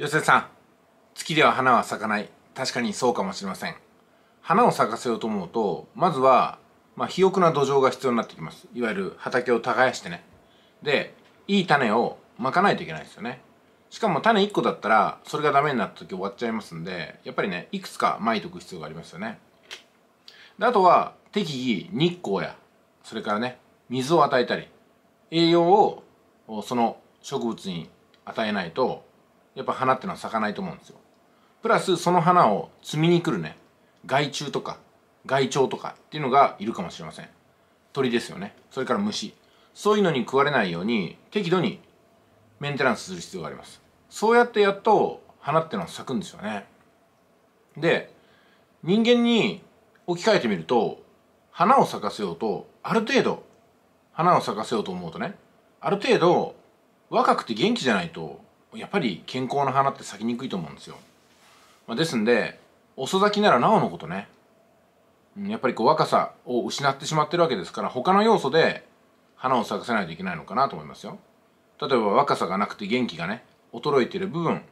吉せさん月では花は咲かない確かにそうかもしれません花を咲かせようと思うとまずは、まあ、肥沃な土壌が必要になってきますいわゆる畑を耕してねでいい種をまかないといけないですよねしかも種1個だったらそれがダメになった時終わっちゃいますんでやっぱりねいくつかまいておく必要がありますよねであとは適宜日光やそれからね水を与えたり栄養をその植物に与えないとやっぱ花ってのは咲かないと思うんですよプラスその花を摘みに来るね害虫とか害鳥とかっていうのがいるかもしれません鳥ですよねそれから虫そういうのに食われないように適度にメンテナンスする必要がありますそうやってやっと花ってのは咲くんですよねで人間に置き換えてみると花を咲かせようとある程度花を咲かせようと思うとねある程度若くて元気じゃないとやっぱり健康な花って咲きにくいと思うんですよ、まあ、ですんで遅咲きならなおのことねやっぱりこう若さを失ってしまってるわけですから他の要素で花を咲かせないといけないのかなと思いますよ例えば若さがなくて元気がね衰えてる部分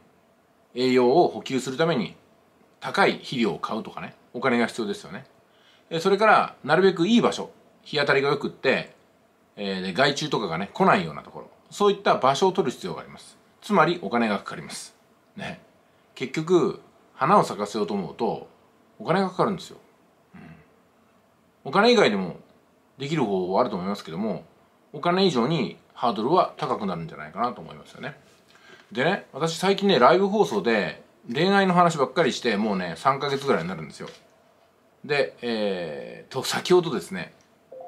栄養を補給するために高い肥料を買うとかねお金が必要ですよねそれからなるべくいい場所日当たりがよくって、えー、害虫とかがね来ないようなところそういった場所を取る必要がありますつまりお金がかかりますね結局花を咲かせようと思うとお金がかかるんですよ、うん、お金以外でもできる方法あると思いますけどもお金以上にハードルは高くなるんじゃないかなと思いますよねでね私最近ねライブ放送で恋愛の話ばっかりしてもうね3ヶ月ぐらいになるんですよでえー、と先ほどですね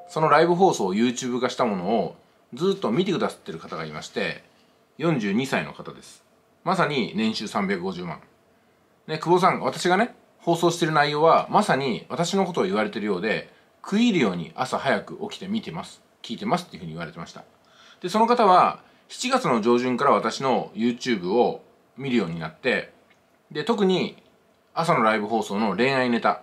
そのライブ放送を YouTube 化したものをずっと見てくださってる方がいまして42歳の方です。まさに年収350万。ね、久保さん、私がね、放送してる内容は、まさに私のことを言われてるようで、食い入るように朝早く起きて見てます。聞いてますっていうふうに言われてました。で、その方は、7月の上旬から私の YouTube を見るようになって、で、特に朝のライブ放送の恋愛ネタ、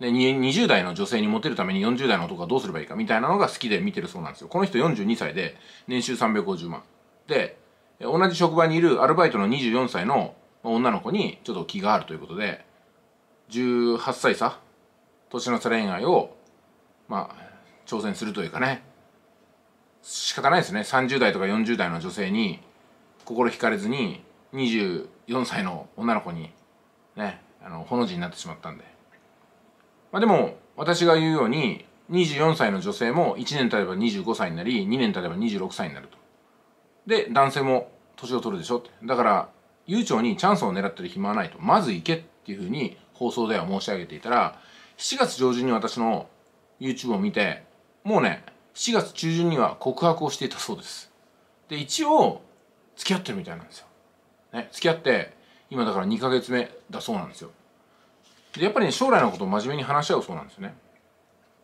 で、20代の女性にモテるために40代の男はどうすればいいかみたいなのが好きで見てるそうなんですよ。この人42歳で、年収350万。で、同じ職場にいるアルバイトの24歳の女の子にちょっと気があるということで18歳差年の差恋愛をまあ挑戦するというかね仕方ないですね30代とか40代の女性に心惹かれずに24歳の女の子にねあのほの字になってしまったんでまあでも私が言うように24歳の女性も1年経れば25歳になり2年経れば26歳になるとで男性も年を取るでしょだから悠長にチャンスを狙ってる暇はないとまず行けっていうふうに放送では申し上げていたら7月上旬に私の YouTube を見てもうね7月中旬には告白をしていたそうですで一応付き合ってるみたいなんですよ、ね、付き合って今だから2ヶ月目だそうなんですよでやっぱり、ね、将来のことを真面目に話し合うそうなんですよね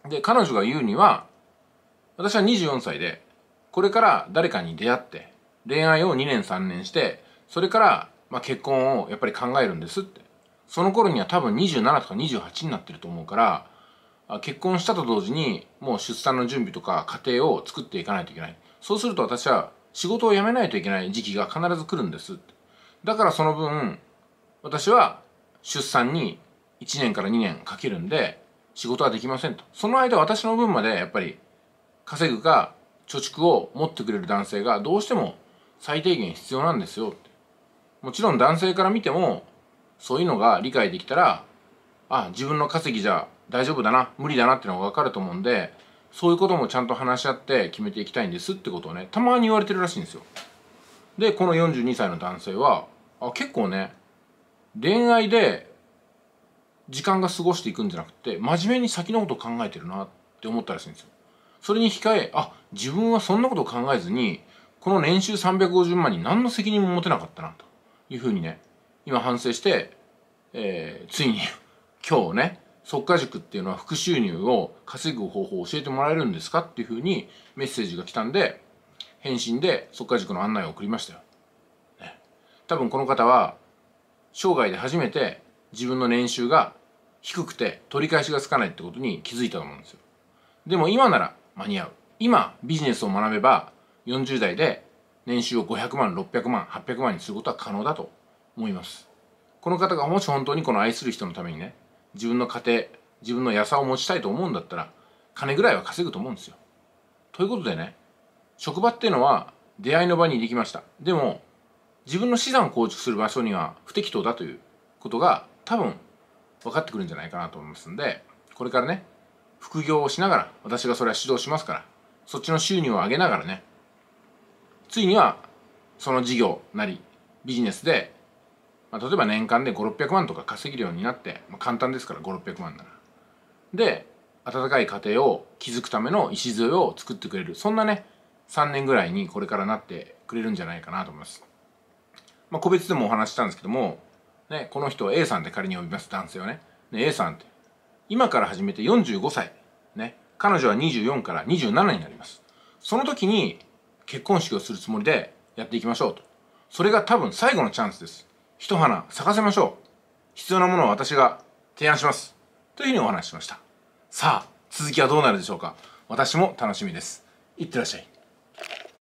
で彼女が言うには私は24歳でこれから誰かに出会って恋愛を2年3年してそれから、まあ、結婚をやっぱり考えるんですってその頃には多分27とか28になってると思うから結婚したと同時にもう出産の準備とか家庭を作っていかないといけないそうすると私は仕事を辞めないといけない時期が必ず来るんですだからその分私は出産に1年から2年かけるんで仕事はできませんとその間私の分までやっぱり稼ぐか貯蓄を持ってくれる男性がどうしても最低限必要なんですよってもちろん男性から見てもそういうのが理解できたらあ自分の稼ぎじゃ大丈夫だな無理だなってのが分かると思うんでそういうこともちゃんと話し合って決めていきたいんですってことをねたまに言われてるらしいんですよでこの42歳の男性はあ結構ね恋愛で時間が過ごしていくんじゃなくて真面目に先のことを考えてるなって思ったらしいんですよそれに控えあ自分はそんなことを考えずにこの年収350万に何の責任も持てなかったな、というふうにね、今反省して、えー、ついに今日ね、即家塾っていうのは副収入を稼ぐ方法を教えてもらえるんですかっていうふうにメッセージが来たんで、返信で即家塾の案内を送りましたよ。ね、多分この方は、生涯で初めて自分の年収が低くて取り返しがつかないってことに気づいたと思うんですよ。でも今なら間に合う。今ビジネスを学べば40代で年収を500万600万800万にすることは可能だと思いますこの方がもし本当にこの愛する人のためにね自分の家庭自分の野菜を持ちたいと思うんだったら金ぐらいは稼ぐと思うんですよということでね職場っていうのは出会いの場にできましたでも自分の資産を構築する場所には不適当だということが多分分かってくるんじゃないかなと思いますんでこれからね副業をしながら私がそれは指導しますからそっちの収入を上げながらねついにはその事業なりビジネスで、まあ、例えば年間で5600万とか稼げるようになって、まあ、簡単ですから5600万なら。で温かい家庭を築くための礎を作ってくれるそんなね3年ぐらいにこれからなってくれるんじゃないかなと思います。まあ、個別でもお話したんですけども、ね、この人を A さんって仮に呼びます男性はねね A さんって今から始めて45歳、ね、彼女は24から27になります。その時に結婚式をするつもりでやっていきましょうとそれが多分最後のチャンスです一花咲かせましょう必要なものは私が提案しますというふうにお話ししましたさあ続きはどうなるでしょうか私も楽しみですいってらっしゃい